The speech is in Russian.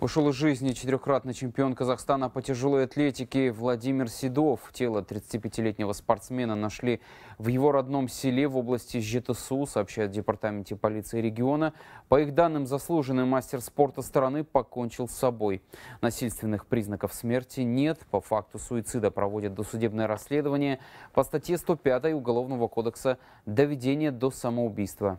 Ушел из жизни четырехкратный чемпион Казахстана по тяжелой атлетике Владимир Седов. Тело 35-летнего спортсмена нашли в его родном селе в области ЖТСУ, сообщает департаменте полиции региона. По их данным, заслуженный мастер спорта страны покончил с собой. Насильственных признаков смерти нет. По факту суицида проводят досудебное расследование по статье 105 Уголовного кодекса «Доведение до самоубийства».